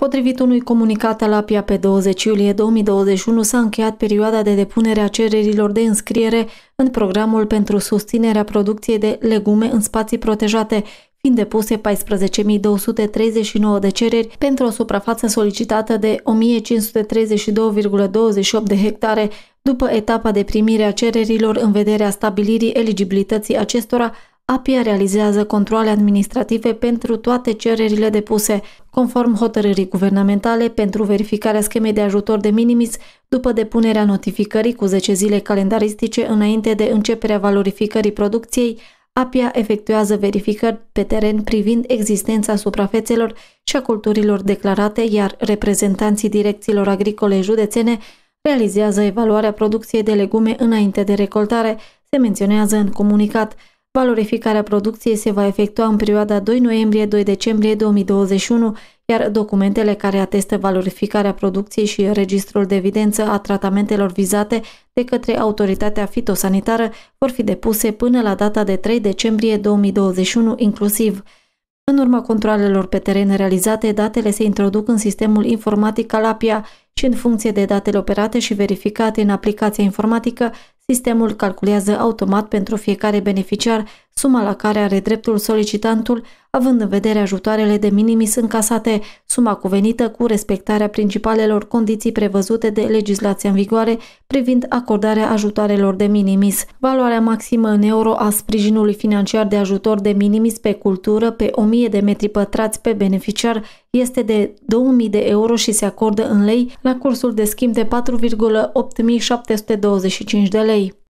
Potrivit unui comunicat al APIA pe 20 iulie 2021 s-a încheiat perioada de depunere a cererilor de înscriere în programul pentru susținerea producției de legume în spații protejate, fiind depuse 14.239 de cereri pentru o suprafață solicitată de 1.532,28 de hectare, după etapa de primire a cererilor în vederea stabilirii eligibilității acestora APIA realizează controle administrative pentru toate cererile depuse, conform hotărârii guvernamentale pentru verificarea schemei de ajutor de minimis după depunerea notificării cu 10 zile calendaristice înainte de începerea valorificării producției, APIA efectuează verificări pe teren privind existența suprafețelor și a culturilor declarate, iar reprezentanții direcțiilor agricole județene realizează evaluarea producției de legume înainte de recoltare, se menționează în comunicat – Valorificarea producției se va efectua în perioada 2 noiembrie-2 decembrie 2021, iar documentele care atestă valorificarea producției și registrul de evidență a tratamentelor vizate de către autoritatea fitosanitară vor fi depuse până la data de 3 decembrie 2021 inclusiv. În urma controlelor pe teren realizate, datele se introduc în sistemul informatic Calapia și în funcție de datele operate și verificate în aplicația informatică, Sistemul calculează automat pentru fiecare beneficiar suma la care are dreptul solicitantul, având în vedere ajutoarele de minimis încasate, suma cuvenită cu respectarea principalelor condiții prevăzute de legislația în vigoare privind acordarea ajutoarelor de minimis. Valoarea maximă în euro a sprijinului financiar de ajutor de minimis pe cultură pe 1000 de metri pătrați pe beneficiar este de 2000 de euro și se acordă în lei la cursul de schimb de 4,8725 de lei.